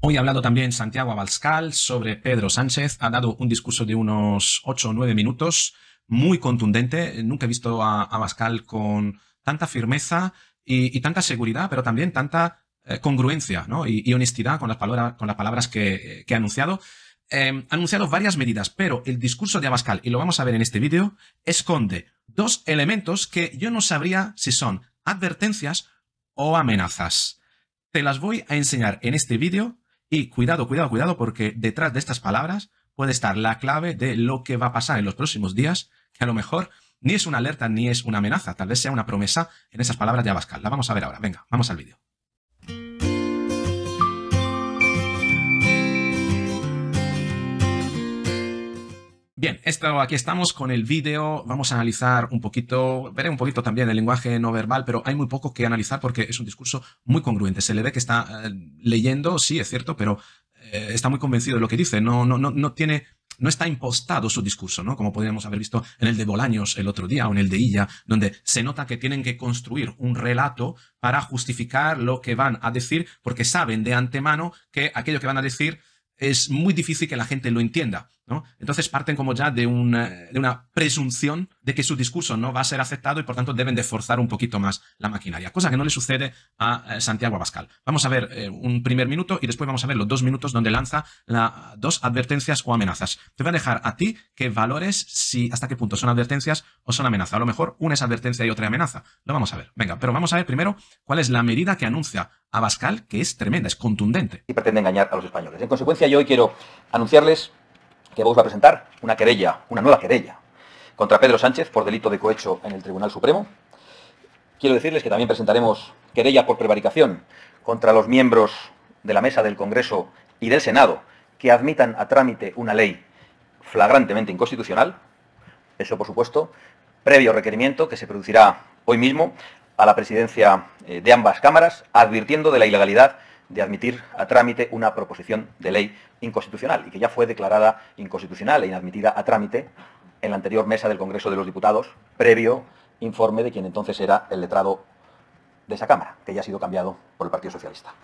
Hoy ha hablado también Santiago Abascal sobre Pedro Sánchez. Ha dado un discurso de unos 8 o 9 minutos, muy contundente. Nunca he visto a Abascal con tanta firmeza y, tanta seguridad, pero también tanta eh, congruencia y, honestidad con las, con las palabras que, ha anunciado. Em, ha anunciado varias medidas, pero el discurso de Abascal, y lo vamos a ver en este vídeo, esconde dos elementos que yo no sabría si son advertencias o amenazas. Te las voy a enseñar en este vídeo y cuidado, cuidado, cuidado, porque detrás de estas palabras puede estar la clave de lo que va a pasar en los próximos días, que a lo mejor ni es una alerta ni es una amenaza, tal vez sea una promesa en esas palabras de Abascal. La vamos a ver ahora. Venga, vamos al vídeo. Bien, esto, aquí estamos con el vídeo. Vamos a analizar un poquito, veré un poquito también el lenguaje no verbal, pero hay muy poco que analizar porque es un discurso muy congruente. Se le ve que está eh, leyendo, sí, es cierto, pero eh, está muy convencido de lo que dice. No, no, no, no tiene. No está impostado su discurso, ¿no? Como podríamos haber visto en el de Bolaños el otro día o en el de Illa, donde se nota que tienen que construir un relato para justificar lo que van a decir, porque saben de antemano que aquello que van a decir es muy difícil que la gente lo entienda entonces parten como ya eh, de una, presunción de que su discurso no va a ser aceptado y por tanto deben de forzar un poquito más la maquinaria, cosa que no le sucede a eh, Santiago Abascal. Vamos a ver eh, un primer minuto y después vamos a ver los dos minutos donde lanza dos advertencias o amenazas. Te voy a dejar a ti que valores si hasta qué punto son advertencias o son amenazas. A lo mejor una es advertencia y otra amenaza. Lo vamos a ver. Venga, pero vamos a ver primero cuál es la medida que anuncia Abascal, que es tremenda, es contundente. Y pretende engañar a los españoles. En consecuencia, yo hoy quiero anunciarles que Vox va a presentar una querella, una nueva querella, contra Pedro Sánchez por delito de cohecho en el Tribunal Supremo. Quiero decirles que también presentaremos querella por prevaricación contra los miembros de la mesa del Congreso y del Senado que admitan a trámite una ley flagrantemente inconstitucional. Eso, por supuesto, previo requerimiento que se producirá hoy mismo a la presidencia eh, de ambas cámaras, advirtiendo de la ilegalidad de admitir a trámite una proposición de ley inconstitucional y que ya fue declarada inconstitucional e inadmitida a trámite en la anterior mesa del Congreso de los Diputados, previo informe de quien entonces era el letrado de esa Cámara, que ya ha sido cambiado por el Partido Socialista.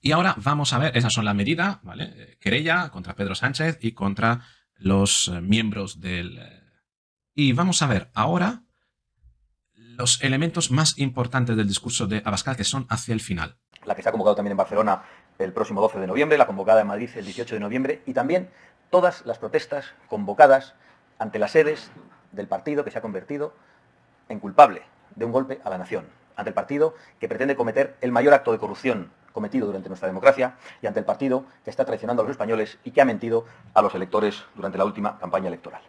Y ahora vamos a ver, esas son las medidas, ¿vale? Querella contra Pedro Sánchez y contra los eh, miembros del... Eh, y vamos a ver ahora los elementos más importantes del discurso de Abascal que son hacia el final la que se ha convocado también en Barcelona el próximo 12 de noviembre, la convocada en Madrid el 18 de noviembre, y también todas las protestas convocadas ante las sedes del partido que se ha convertido en culpable de un golpe a la nación, ante el partido que pretende cometer el mayor acto de corrupción cometido durante nuestra democracia y ante el partido que está traicionando a los españoles y que ha mentido a los electores durante la última campaña electoral.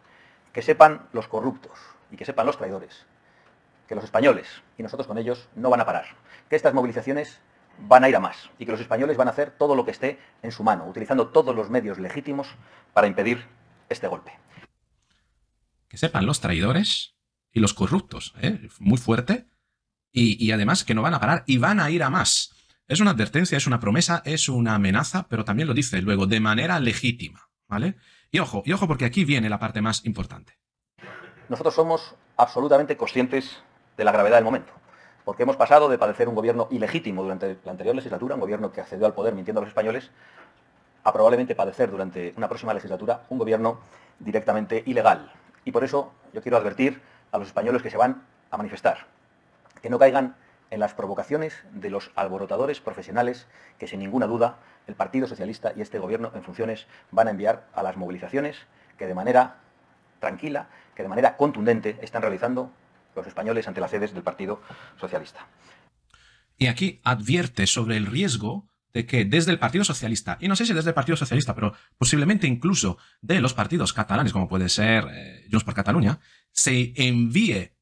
Que sepan los corruptos y que sepan los traidores que los españoles y nosotros con ellos no van a parar, que estas movilizaciones van a ir a más y que los españoles van a hacer todo lo que esté en su mano, utilizando todos los medios legítimos para impedir este golpe. Que sepan los traidores y los corruptos, ¿eh? muy fuerte, y, y además que no van a parar y van a ir a más. Es una advertencia, es una promesa, es una amenaza, pero también lo dice luego, de manera legítima, ¿vale? Y ojo, y ojo porque aquí viene la parte más importante. Nosotros somos absolutamente conscientes de la gravedad del momento porque hemos pasado de padecer un gobierno ilegítimo durante la anterior legislatura, un gobierno que accedió al poder mintiendo a los españoles, a probablemente padecer durante una próxima legislatura un gobierno directamente ilegal. Y por eso yo quiero advertir a los españoles que se van a manifestar, que no caigan en las provocaciones de los alborotadores profesionales que sin ninguna duda el Partido Socialista y este gobierno en funciones van a enviar a las movilizaciones que de manera tranquila, que de manera contundente están realizando los españoles ante las sedes del Partido Socialista. Y aquí advierte sobre el riesgo de que desde el Partido Socialista, y no sé si desde el Partido Socialista, pero posiblemente incluso de los partidos catalanes, como puede ser eh, Junts por Cataluña, se envíe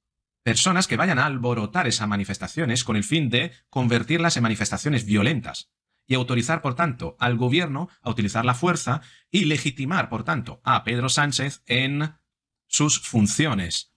personas que vayan a alborotar esas manifestaciones con el fin de convertirlas en manifestaciones violentas y autorizar, por tanto, al gobierno a utilizar la fuerza y legitimar, por tanto, a Pedro Sánchez en sus funciones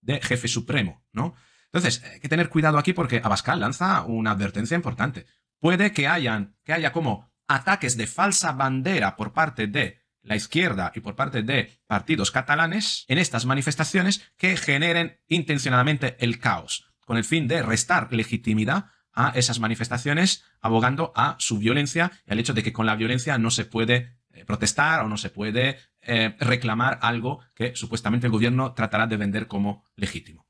de jefe supremo, ¿no? Entonces, eh, hay que tener cuidado aquí porque Abascal lanza una advertencia importante. Puede que, hayan, que haya como ataques de falsa bandera por parte de la izquierda y por parte de partidos catalanes en estas manifestaciones que generen intencionadamente el caos, con el fin de restar legitimidad a esas manifestaciones, abogando a su violencia y al hecho de que con la violencia no se puede eh, protestar o no se puede eh, reclamar algo que supuestamente el gobierno tratará de vender como legítimo.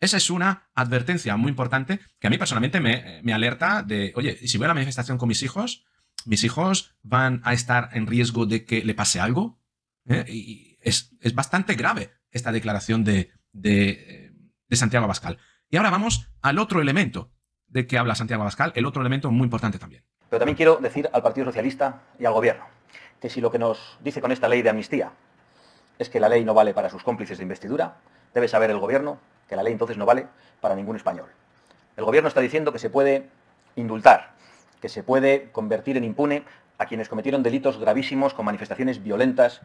Esa es una advertencia muy importante que a mí personalmente me, eh, alerta de, oye, si voy a la manifestación con mis hijos, mis hijos van a estar en riesgo de que le pase algo. Eh, y es, bastante grave esta declaración de, de, de Santiago Abascal. Y ahora vamos al otro elemento de que habla Santiago Abascal, el otro elemento muy importante también. Pero también quiero decir al Partido Socialista y al Gobierno que si lo que nos dice con esta ley de amnistía es que la ley no vale para sus cómplices de investidura, debe saber el gobierno que la ley entonces no vale para ningún español. El gobierno está diciendo que se puede indultar, que se puede convertir en impune a quienes cometieron delitos gravísimos con manifestaciones violentas,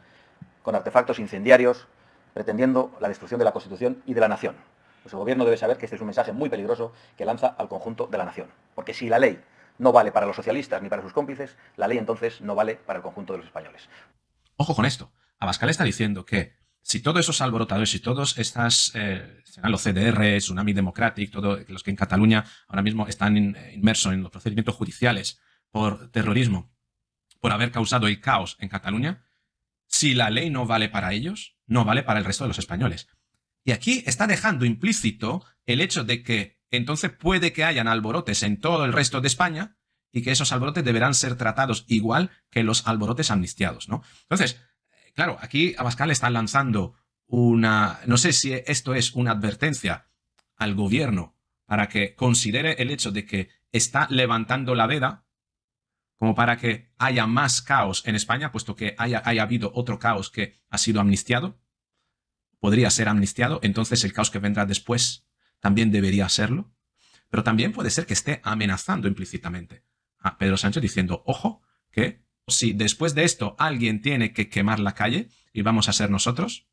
con artefactos incendiarios, pretendiendo la destrucción de la Constitución y de la nación. Pues el gobierno debe saber que este es un mensaje muy peligroso que lanza al conjunto de la nación. Porque si la ley no vale para los socialistas ni para sus cómplices, la ley entonces no vale para el conjunto de los españoles. Ojo con esto. Abascal está diciendo que si todos esos alborotadores, y todos estas, eh, los CDR, Tsunami Democratic, todos los que en Cataluña ahora mismo están eh, inmersos en los procedimientos judiciales por terrorismo, por haber causado el caos en Cataluña, si la ley no vale para ellos, no vale para el resto de los españoles. Y aquí está dejando implícito el hecho de que entonces puede que hayan alborotes en todo el resto de España y que esos alborotes deberán ser tratados igual que los alborotes amnistiados, ¿no? Entonces, eh, claro, aquí Abascal está lanzando una, no sé si esto es una advertencia al gobierno para que considere el hecho de que está levantando la veda como para que haya más caos en España, puesto que haya, haya habido otro caos que ha sido amnistiado, podría ser amnistiado, entonces el caos que vendrá después también debería serlo, pero también puede ser que esté amenazando implícitamente a Pedro Sánchez diciendo, ojo, que si después de esto alguien tiene que quemar la calle y vamos a ser nosotros,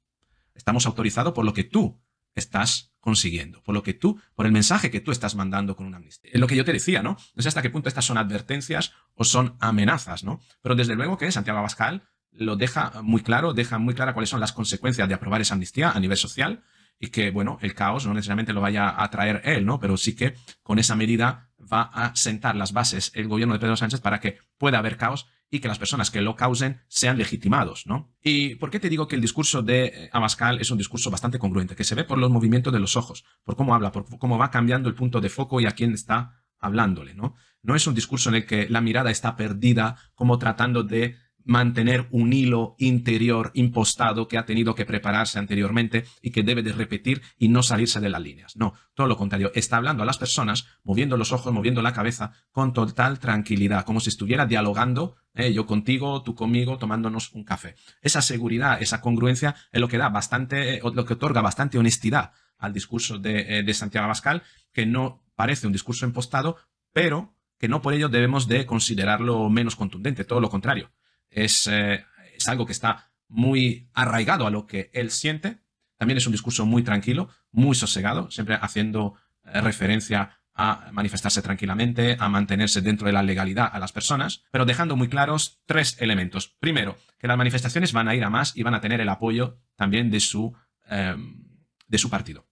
estamos autorizados por lo que tú estás consiguiendo, por lo que tú, por el mensaje que tú estás mandando con una amnistía. Es lo que yo te decía, ¿no? No sé hasta qué punto estas son advertencias o son amenazas, ¿no? Pero desde luego que Santiago Abascal lo deja muy claro, deja muy clara cuáles son las consecuencias de aprobar esa amnistía a nivel social y que, bueno, el caos no necesariamente lo vaya a traer él, ¿no? Pero sí que con esa medida va a sentar las bases el gobierno de Pedro Sánchez para que pueda haber caos y que las personas que lo causen sean legitimados, ¿no? ¿Y por qué te digo que el discurso de eh, Abascal es un discurso bastante congruente? Que se ve por los movimientos de los ojos, por cómo habla, por cómo va cambiando el punto de foco y a quién está hablándole, ¿no? No es un discurso en el que la mirada está perdida, como tratando de mantener un hilo interior impostado que ha tenido que prepararse anteriormente y que debe de repetir y no salirse de las líneas. No, todo lo contrario, está hablando a las personas, moviendo los ojos, moviendo la cabeza con total tranquilidad, como si estuviera dialogando eh, yo contigo, tú conmigo, tomándonos un café. Esa seguridad, esa congruencia es lo que da bastante, eh, lo que otorga bastante honestidad al discurso de, eh, de Santiago Abascal, que no parece un discurso impostado, pero que no por ello debemos de considerarlo menos contundente, todo lo contrario. Eh, es, algo que está muy arraigado a lo que él siente. También es un discurso muy tranquilo, muy sosegado, siempre haciendo eh, referencia a manifestarse tranquilamente, a mantenerse dentro de la legalidad a las personas, pero dejando muy claros tres elementos. Primero, que las manifestaciones van a ir a más y van a tener el apoyo también de su, em, de su partido.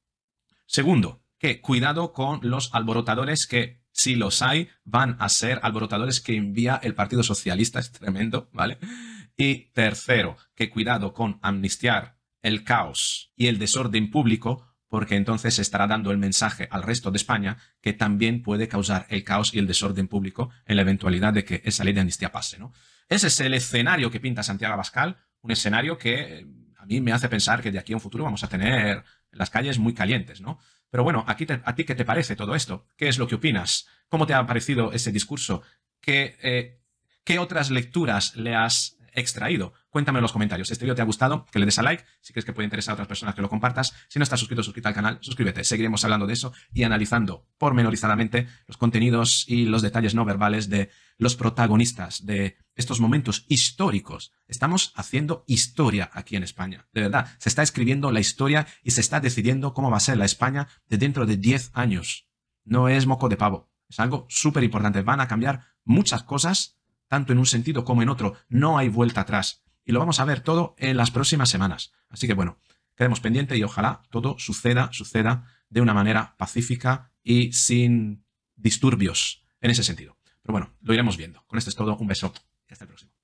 Segundo, que cuidado con los alborotadores que si los hay, van a ser alborotadores que envía el Partido Socialista, es tremendo, ¿vale? Y tercero, que cuidado con amnistiar el caos y el desorden público, porque entonces estará dando el mensaje al resto de España que también puede causar el caos y el desorden público en la eventualidad de que esa ley de amnistía pase, ¿no? Ese es el escenario que pinta Santiago Abascal, un escenario que eh, a mí me hace pensar que de aquí a un futuro vamos a tener las calles muy calientes, ¿no? Pero bueno, aquí ¿a ti qué te parece todo esto? ¿Qué es lo que opinas? ¿Cómo te ha parecido ese discurso? ¿Qué, eh, ¿qué otras lecturas le has extraído. Cuéntame en los comentarios. Si este vídeo te ha gustado, que le des a like. Si crees que puede interesar a otras personas, que lo compartas. Si no estás suscrito, suscríbete al canal, suscríbete. Seguiremos hablando de eso y analizando pormenorizadamente los contenidos y los detalles no verbales de los protagonistas de estos momentos históricos. Estamos haciendo historia aquí en España. De verdad, se está escribiendo la historia y se está decidiendo cómo va a ser la España de dentro de 10 años. No es moco de pavo. Es algo súper importante. Van a cambiar muchas cosas tanto en un sentido como en otro. No hay vuelta atrás. Y lo vamos a ver todo en las próximas semanas. Así que bueno, quedemos pendientes y ojalá todo suceda, suceda de una manera pacífica y sin disturbios en ese sentido. Pero bueno, lo iremos viendo. Con esto es todo. Un beso y hasta el próximo.